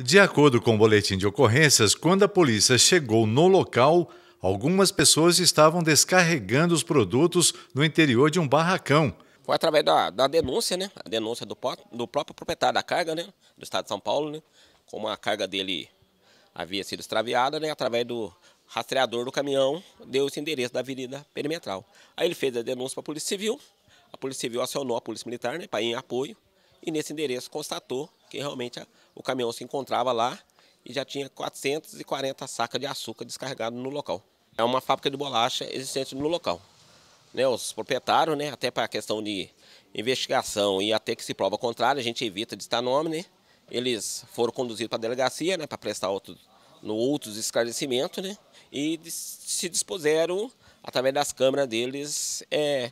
De acordo com o boletim de ocorrências, quando a polícia chegou no local, algumas pessoas estavam descarregando os produtos no interior de um barracão. Foi através da, da denúncia, né? A denúncia do, do, próprio proprietário da carga, né? Do estado de São Paulo, né? Como a carga dele havia sido extraviada, né? Através do rastreador do caminhão, deu esse endereço da Avenida Perimetral. Aí ele fez a denúncia para a Polícia Civil. A Polícia Civil acionou a Polícia Militar, né? Para ir em apoio. E nesse endereço constatou que realmente a, o caminhão se encontrava lá e já tinha 440 sacas de açúcar descarregado no local. É uma fábrica de bolacha existente no local. Né, os proprietários, né, até para a questão de investigação e até que se prova contrário, a gente evita de estar nome, né? Eles foram conduzidos para a delegacia, né, para prestar outro, no outros esclarecimentos, né? E se dispuseram, através das câmeras deles, é,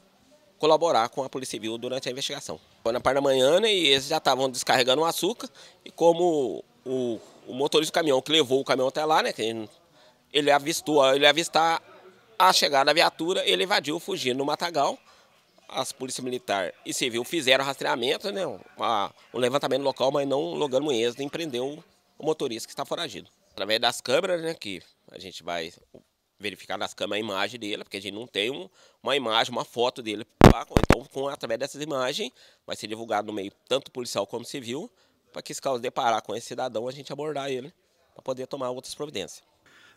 colaborar com a Polícia Civil durante a investigação. Foi na parte da manhã né, e eles já estavam descarregando o açúcar e como o, o, motorista do caminhão que levou o caminhão até lá, né, ele, ele avistou, ele avistar a chegada da viatura, ele evadiu fugindo no matagal. As polícias militar e civil fizeram rastreamento, né, uma, levantamento local, mas não logrando êxito, empreendeu o motorista que está foragido. Através das câmeras, né, que a gente vai verificar nas câmeras a imagem dele, porque a gente não tem um, uma imagem, uma foto dele participar, então com, através dessas imagens, vai ser divulgado no meio tanto policial como civil, para que se caso deparar com esse cidadão, a gente abordar ele, para poder tomar outras providências.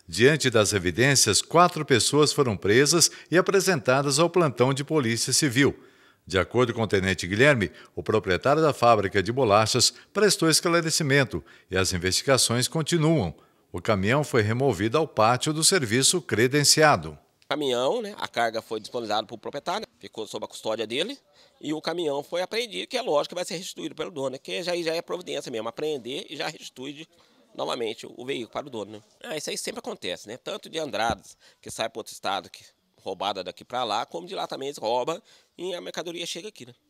Diante das evidências, quatro pessoas foram presas e apresentadas ao plantão de polícia civil. De acordo com o tenente Guilherme, o proprietário da fábrica de bolachas prestou esclarecimento e as investigações continuam. O caminhão foi removido ao pátio do serviço credenciado caminhão, né, a carga foi disponibilizada para o proprietário, né? ficou sob a custódia dele, e o caminhão foi apreendido, que é lógico que vai ser restituído pelo dono, né, que já, já é providência mesmo, apreender e já restitui novamente o veículo para o dono. Né. Ah, isso aí sempre acontece, né? Tanto de Andradas, que sai para outro estado, que roubada daqui para lá, como de lá também eles roubam e a mercadoria chega aqui, né?